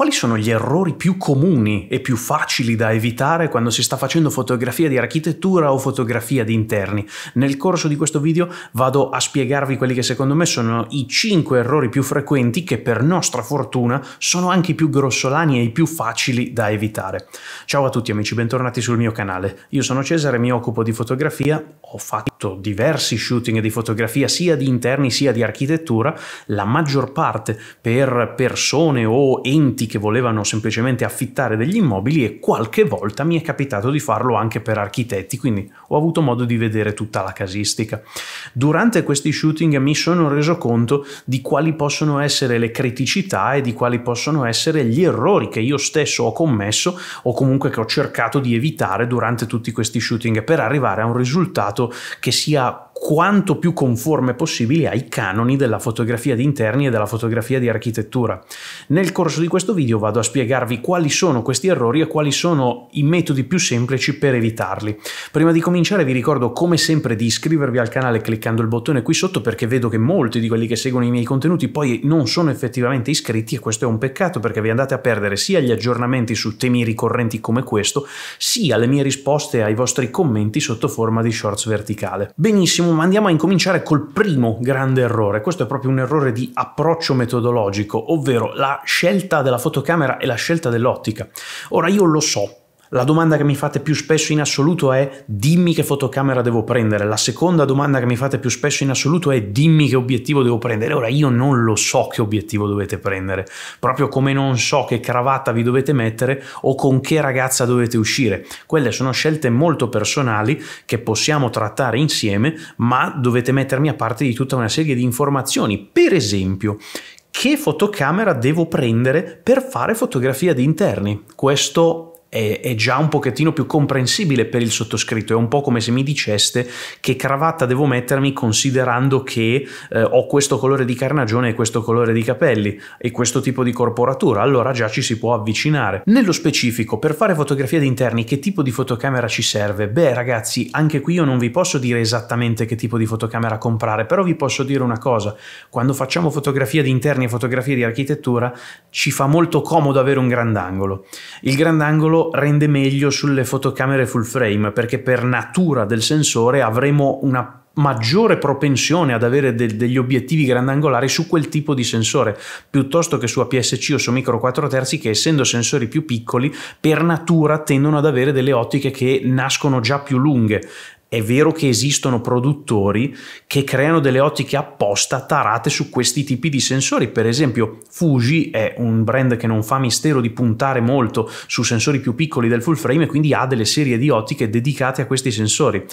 Quali sono gli errori più comuni e più facili da evitare quando si sta facendo fotografia di architettura o fotografia di interni? Nel corso di questo video vado a spiegarvi quelli che secondo me sono i 5 errori più frequenti che per nostra fortuna sono anche i più grossolani e i più facili da evitare. Ciao a tutti amici, bentornati sul mio canale. Io sono Cesare, mi occupo di fotografia, ho fatto fatto diversi shooting di fotografia sia di interni sia di architettura, la maggior parte per persone o enti che volevano semplicemente affittare degli immobili e qualche volta mi è capitato di farlo anche per architetti, quindi ho avuto modo di vedere tutta la casistica. Durante questi shooting mi sono reso conto di quali possono essere le criticità e di quali possono essere gli errori che io stesso ho commesso o comunque che ho cercato di evitare durante tutti questi shooting per arrivare a un risultato che sí quanto più conforme possibile ai canoni della fotografia di interni e della fotografia di architettura. Nel corso di questo video vado a spiegarvi quali sono questi errori e quali sono i metodi più semplici per evitarli. Prima di cominciare vi ricordo come sempre di iscrivervi al canale cliccando il bottone qui sotto perché vedo che molti di quelli che seguono i miei contenuti poi non sono effettivamente iscritti e questo è un peccato perché vi andate a perdere sia gli aggiornamenti su temi ricorrenti come questo, sia le mie risposte ai vostri commenti sotto forma di shorts verticale. Benissimo diciamo, andiamo a incominciare col primo grande errore. Questo è proprio un errore di approccio metodologico, ovvero la scelta della fotocamera e la scelta dell'ottica. Ora io lo so la domanda che mi fate più spesso in assoluto è dimmi che fotocamera devo prendere. La seconda domanda che mi fate più spesso in assoluto è dimmi che obiettivo devo prendere. Ora io non lo so che obiettivo dovete prendere, proprio come non so che cravatta vi dovete mettere o con che ragazza dovete uscire. Quelle sono scelte molto personali che possiamo trattare insieme, ma dovete mettermi a parte di tutta una serie di informazioni. Per esempio, che fotocamera devo prendere per fare fotografia di interni? Questo è, è, già un pochettino più comprensibile per il sottoscritto, è un po' come se mi diceste che cravatta devo mettermi considerando che eh, ho questo colore di carnagione e questo colore di capelli e questo tipo di corporatura, allora già ci si può avvicinare. Nello specifico, per fare fotografia di interni, che tipo di fotocamera ci serve? Beh ragazzi, anche qui io non vi posso dire esattamente che tipo di fotocamera comprare, però vi posso dire una cosa, quando facciamo fotografia di interni e fotografia di architettura ci fa molto comodo avere un grandangolo. Il grandangolo rende meglio sulle fotocamere full frame perché per natura del sensore avremo una maggiore propensione ad avere de- degli obiettivi grandangolari su quel tipo di sensore piuttosto che su APS-C o su micro 4 terzi che essendo sensori più piccoli per natura tendono ad avere delle ottiche che nascono già più lunghe è vero che esistono produttori che creano delle ottiche apposta tarate su questi tipi di sensori, per esempio Fuji è un brand che non fa mistero di puntare molto su sensori più piccoli del full frame e quindi ha delle serie di ottiche dedicate a questi sensori.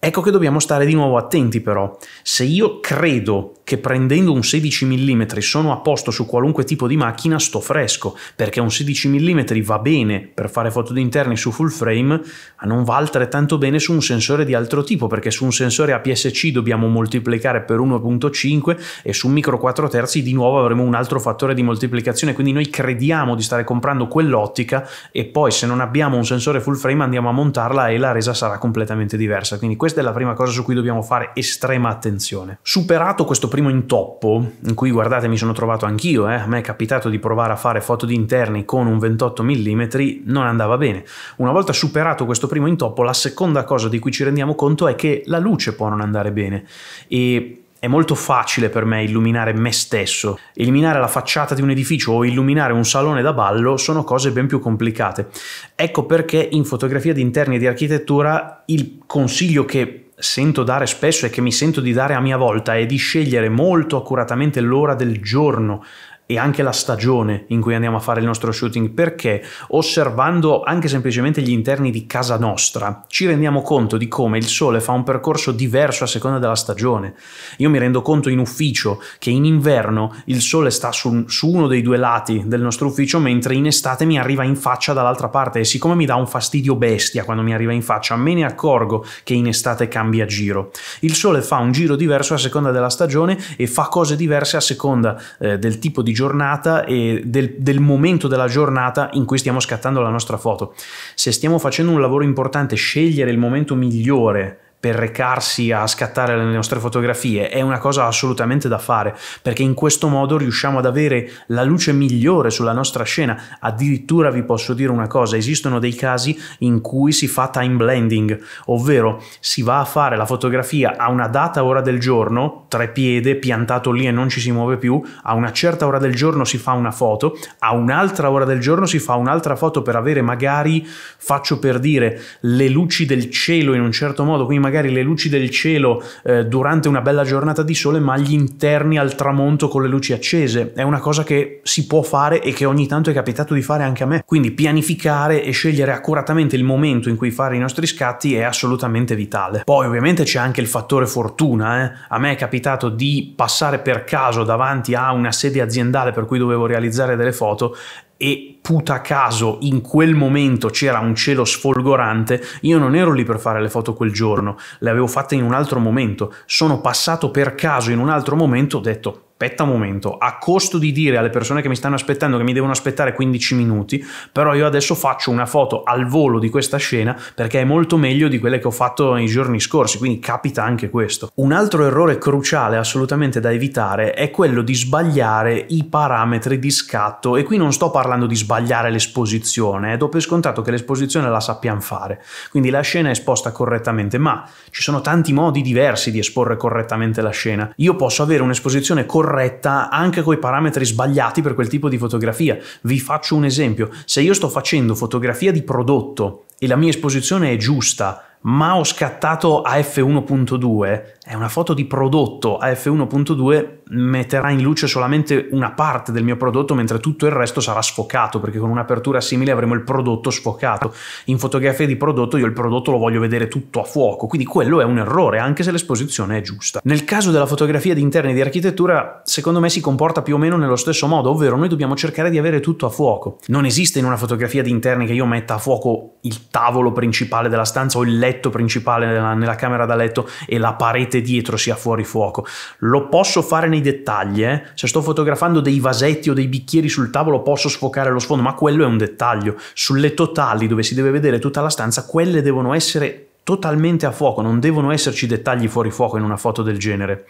Ecco che dobbiamo stare di nuovo attenti però. Se io credo che prendendo un 16 mm sono a posto su qualunque tipo di macchina, sto fresco, perché un 16 mm va bene per fare foto di interni su full frame, ma non va altrettanto bene su un sensore di altro tipo, perché su un sensore APS-C dobbiamo moltiplicare per 1.5 e su un micro 4 terzi di nuovo avremo un altro fattore di moltiplicazione, quindi noi crediamo di stare comprando quell'ottica e poi se non abbiamo un sensore full frame andiamo a montarla e la resa sarà completamente diversa. Quindi questa è la prima cosa su cui dobbiamo fare estrema attenzione. Superato questo primo primo intoppo, in cui guardate mi sono trovato anch'io, eh, a me è capitato di provare a fare foto di interni con un 28 mm, non andava bene. Una volta superato questo primo intoppo, la seconda cosa di cui ci rendiamo conto è che la luce può non andare bene e è molto facile per me illuminare me stesso. Eliminare la facciata di un edificio o illuminare un salone da ballo sono cose ben più complicate. Ecco perché in fotografia di interni e di architettura il consiglio che sento dare spesso e che mi sento di dare a mia volta è di scegliere molto accuratamente l'ora del giorno e anche la stagione in cui andiamo a fare il nostro shooting, perché osservando anche semplicemente gli interni di casa nostra ci rendiamo conto di come il sole fa un percorso diverso a seconda della stagione. Io mi rendo conto in ufficio che in inverno il sole sta su, su uno dei due lati del nostro ufficio, mentre in estate mi arriva in faccia dall'altra parte e siccome mi dà un fastidio bestia quando mi arriva in faccia, me ne accorgo che in estate cambia giro. Il sole fa un giro diverso a seconda della stagione e fa cose diverse a seconda eh, del tipo di giornata e del, del momento della giornata in cui stiamo scattando la nostra foto. Se stiamo facendo un lavoro importante, scegliere il momento migliore per recarsi a scattare le nostre fotografie è una cosa assolutamente da fare perché in questo modo riusciamo ad avere la luce migliore sulla nostra scena addirittura vi posso dire una cosa esistono dei casi in cui si fa time blending ovvero si va a fare la fotografia a una data ora del giorno tre piede piantato lì e non ci si muove più a una certa ora del giorno si fa una foto a un'altra ora del giorno si fa un'altra foto per avere magari faccio per dire le luci del cielo in un certo modo quindi magari le luci del cielo eh, durante una bella giornata di sole, ma gli interni al tramonto con le luci accese. È una cosa che si può fare e che ogni tanto è capitato di fare anche a me. Quindi pianificare e scegliere accuratamente il momento in cui fare i nostri scatti è assolutamente vitale. Poi ovviamente c'è anche il fattore fortuna. Eh. A me è capitato di passare per caso davanti a una sede aziendale per cui dovevo realizzare delle foto e puta caso in quel momento c'era un cielo sfolgorante, io non ero lì per fare le foto quel giorno, le avevo fatte in un altro momento, sono passato per caso in un altro momento, ho detto aspetta un momento, a costo di dire alle persone che mi stanno aspettando che mi devono aspettare 15 minuti, però io adesso faccio una foto al volo di questa scena perché è molto meglio di quelle che ho fatto nei giorni scorsi, quindi capita anche questo. Un altro errore cruciale assolutamente da evitare è quello di sbagliare i parametri di scatto e qui non sto parlando di sbagliare sbagliare l'esposizione, do per scontato che l'esposizione la sappiamo fare, quindi la scena è esposta correttamente, ma ci sono tanti modi diversi di esporre correttamente la scena. Io posso avere un'esposizione corretta anche coi parametri sbagliati per quel tipo di fotografia. Vi faccio un esempio, se io sto facendo fotografia di prodotto e la mia esposizione è giusta, ma ho scattato a f1.2, è una foto di prodotto a f1.2 metterà in luce solamente una parte del mio prodotto mentre tutto il resto sarà sfocato perché con un'apertura simile avremo il prodotto sfocato in fotografia di prodotto io il prodotto lo voglio vedere tutto a fuoco quindi quello è un errore anche se l'esposizione è giusta nel caso della fotografia di interni di architettura secondo me si comporta più o meno nello stesso modo ovvero noi dobbiamo cercare di avere tutto a fuoco non esiste in una fotografia di interni che io metta a fuoco il tavolo principale della stanza o il letto principale nella, camera da letto e la parete parte dietro sia fuori fuoco. Lo posso fare nei dettagli, eh? se sto fotografando dei vasetti o dei bicchieri sul tavolo posso sfocare lo sfondo, ma quello è un dettaglio. Sulle totali dove si deve vedere tutta la stanza, quelle devono essere totalmente a fuoco, non devono esserci dettagli fuori fuoco in una foto del genere.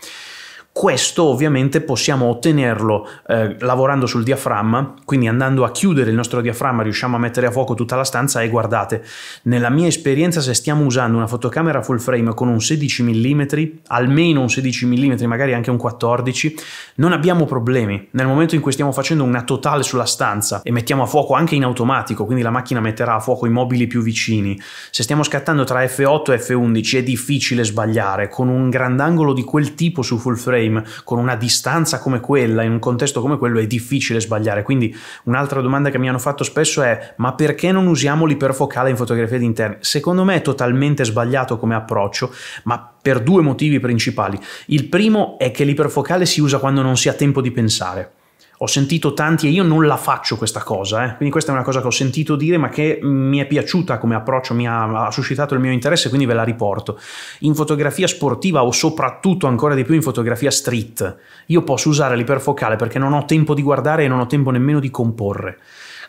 Questo ovviamente possiamo ottenerlo eh, lavorando sul diaframma, quindi andando a chiudere il nostro diaframma riusciamo a mettere a fuoco tutta la stanza e guardate, nella mia esperienza se stiamo usando una fotocamera full frame con un 16 mm, almeno un 16 mm, magari anche un 14, non abbiamo problemi. Nel momento in cui stiamo facendo una totale sulla stanza e mettiamo a fuoco anche in automatico, quindi la macchina metterà a fuoco i mobili più vicini, se stiamo scattando tra F8 e F11 è difficile sbagliare, con un grandangolo di quel tipo su full frame frame, con una distanza come quella, in un contesto come quello, è difficile sbagliare. Quindi un'altra domanda che mi hanno fatto spesso è ma perché non usiamo l'iperfocale in fotografia di interni? Secondo me è totalmente sbagliato come approccio, ma per due motivi principali. Il primo è che l'iperfocale si usa quando non si ha tempo di pensare ho sentito tanti e io non la faccio questa cosa, eh. quindi questa è una cosa che ho sentito dire ma che mi è piaciuta come approccio, mi ha, ha, suscitato il mio interesse, quindi ve la riporto. In fotografia sportiva o soprattutto ancora di più in fotografia street, io posso usare l'iperfocale perché non ho tempo di guardare e non ho tempo nemmeno di comporre.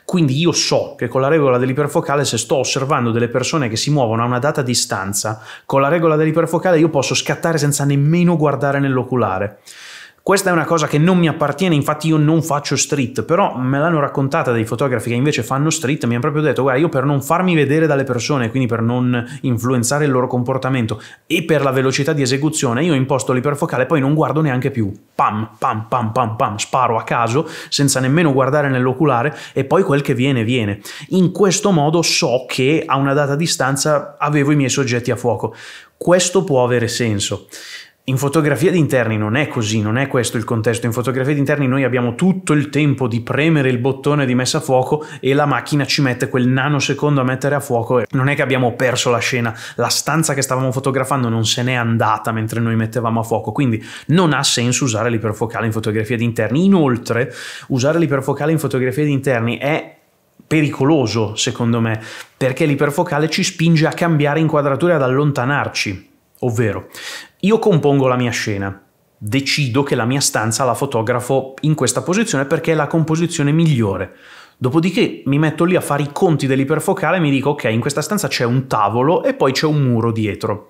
Quindi io so che con la regola dell'iperfocale, se sto osservando delle persone che si muovono a una data distanza, con la regola dell'iperfocale io posso scattare senza nemmeno guardare nell'oculare. Questa è una cosa che non mi appartiene, infatti io non faccio street, però me l'hanno raccontata dei fotografi che invece fanno street, mi hanno proprio detto, guarda, io per non farmi vedere dalle persone, quindi per non influenzare il loro comportamento e per la velocità di esecuzione, io imposto l'iperfocale e poi non guardo neanche più. Pam, pam, pam, pam, pam, sparo a caso, senza nemmeno guardare nell'oculare e poi quel che viene, viene. In questo modo so che a una data distanza avevo i miei soggetti a fuoco. Questo può avere senso. In fotografia di interni non è così, non è questo il contesto. In fotografia di interni noi abbiamo tutto il tempo di premere il bottone di messa a fuoco e la macchina ci mette quel nanosecondo a mettere a fuoco e non è che abbiamo perso la scena. La stanza che stavamo fotografando non se n'è andata mentre noi mettevamo a fuoco, quindi non ha senso usare l'iperfocale in fotografia di interni. Inoltre, usare l'iperfocale in fotografia di interni è pericoloso, secondo me, perché l'iperfocale ci spinge a cambiare inquadrature ad allontanarci Ovvero, io compongo la mia scena, decido che la mia stanza la fotografo in questa posizione perché è la composizione migliore. Dopodiché mi metto lì a fare i conti dell'iperfocale e mi dico ok, in questa stanza c'è un tavolo e poi c'è un muro dietro.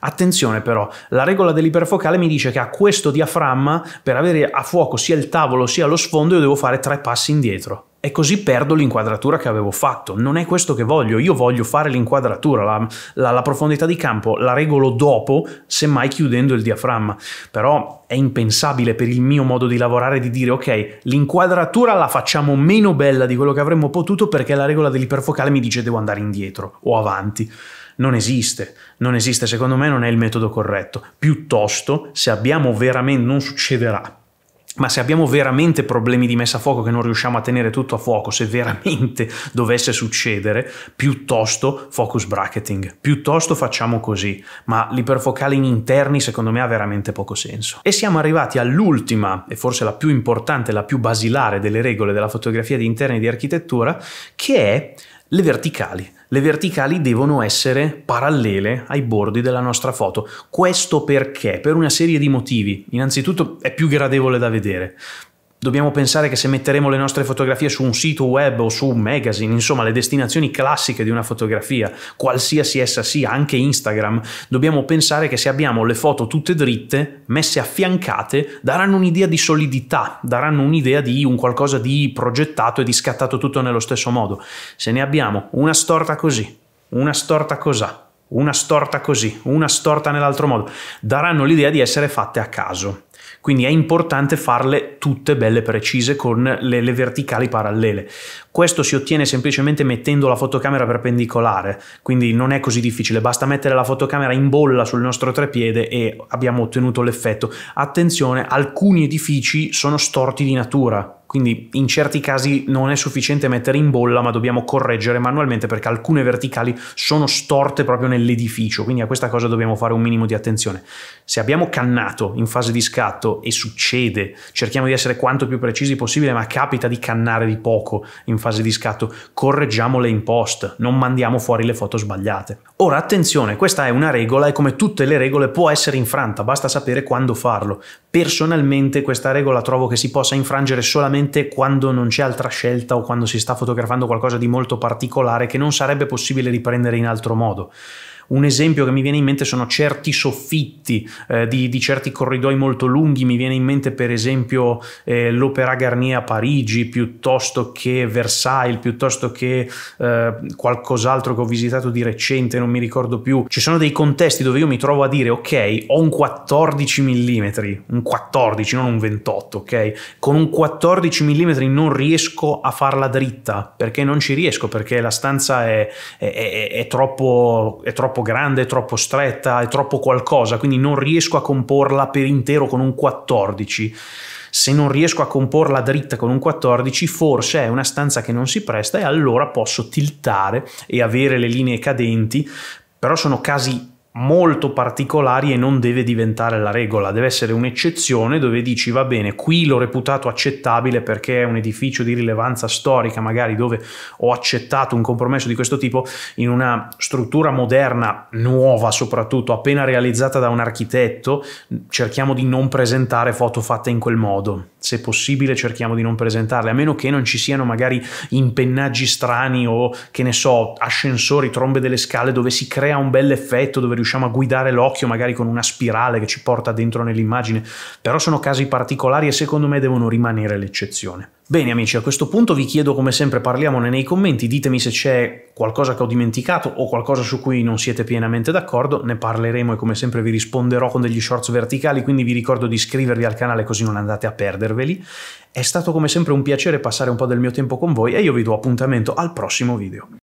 Attenzione però, la regola dell'iperfocale mi dice che a questo diaframma, per avere a fuoco sia il tavolo sia lo sfondo, io devo fare tre passi indietro e così perdo l'inquadratura che avevo fatto. Non è questo che voglio, io voglio fare l'inquadratura, la, la, la profondità di campo la regolo dopo, semmai chiudendo il diaframma. Però è impensabile per il mio modo di lavorare di dire ok, l'inquadratura la facciamo meno bella di quello che avremmo potuto perché la regola dell'iperfocale mi dice devo andare indietro o avanti. Non esiste, non esiste, secondo me non è il metodo corretto. Piuttosto, se abbiamo veramente, non succederà, ma se abbiamo veramente problemi di messa a fuoco che non riusciamo a tenere tutto a fuoco, se veramente dovesse succedere, piuttosto focus bracketing, piuttosto facciamo così, ma l'iperfocale in interni secondo me ha veramente poco senso. E siamo arrivati all'ultima e forse la più importante, la più basilare delle regole della fotografia di interni e di architettura, che è le verticali. Le verticali devono essere parallele ai bordi della nostra foto. Questo perché? Per una serie di motivi. Innanzitutto è più gradevole da vedere dobbiamo pensare che se metteremo le nostre fotografie su un sito web o su un magazine, insomma le destinazioni classiche di una fotografia, qualsiasi essa sia, anche Instagram, dobbiamo pensare che se abbiamo le foto tutte dritte, messe affiancate, daranno un'idea di solidità, daranno un'idea di un qualcosa di progettato e di scattato tutto nello stesso modo. Se ne abbiamo una storta così, una storta cos'ha, una storta così, una storta nell'altro modo, daranno l'idea di essere fatte a caso. Quindi è importante farle tutte belle precise con le, le verticali parallele. Questo si ottiene semplicemente mettendo la fotocamera perpendicolare, quindi non è così difficile, basta mettere la fotocamera in bolla sul nostro trepiede e abbiamo ottenuto l'effetto. Attenzione, alcuni edifici sono storti di natura, quindi in certi casi non è sufficiente mettere in bolla, ma dobbiamo correggere manualmente perché alcune verticali sono storte proprio nell'edificio, quindi a questa cosa dobbiamo fare un minimo di attenzione. Se abbiamo cannato in fase di scatto e succede, cerchiamo di essere quanto più precisi possibile, ma capita di cannare di poco in fase di scatto, correggiamo le imposte, non mandiamo fuori le foto sbagliate. Ora attenzione, questa è una regola e come tutte le regole può essere infranta, basta sapere quando farlo. Personalmente questa regola trovo che si possa infrangere solamente quando non c'è altra scelta o quando si sta fotografando qualcosa di molto particolare che non sarebbe possibile riprendere in altro modo. Un esempio che mi viene in mente sono certi soffitti eh, di, di, certi corridoi molto lunghi, mi viene in mente per esempio eh, l'Opera Garnier a Parigi, piuttosto che Versailles, piuttosto che eh, qualcos'altro che ho visitato di recente, non mi ricordo più. Ci sono dei contesti dove io mi trovo a dire ok, ho un 14 mm, un 14, non un 28, ok? Con un 14 mm non riesco a farla dritta, perché non ci riesco, perché la stanza è, è, è, è troppo, troppo troppo grande, è troppo stretta, è troppo qualcosa, quindi non riesco a comporla per intero con un 14. Se non riesco a comporla dritta con un 14, forse è una stanza che non si presta e allora posso tiltare e avere le linee cadenti, però sono casi molto particolari e non deve diventare la regola, deve essere un'eccezione dove dici va bene, qui l'ho reputato accettabile perché è un edificio di rilevanza storica, magari dove ho accettato un compromesso di questo tipo in una struttura moderna, nuova soprattutto, appena realizzata da un architetto, cerchiamo di non presentare foto fatte in quel modo. Se possibile cerchiamo di non presentarle, a meno che non ci siano magari impennaggi strani o che ne so, ascensori, trombe delle scale dove si crea un bel effetto dove riusciamo riusciamo a guidare l'occhio magari con una spirale che ci porta dentro nell'immagine, però sono casi particolari e secondo me devono rimanere l'eccezione. Bene amici, a questo punto vi chiedo come sempre parliamone nei commenti, ditemi se c'è qualcosa che ho dimenticato o qualcosa su cui non siete pienamente d'accordo, ne parleremo e come sempre vi risponderò con degli shorts verticali, quindi vi ricordo di iscrivervi al canale così non andate a perderveli. È stato come sempre un piacere passare un po' del mio tempo con voi e io vi do appuntamento al prossimo video.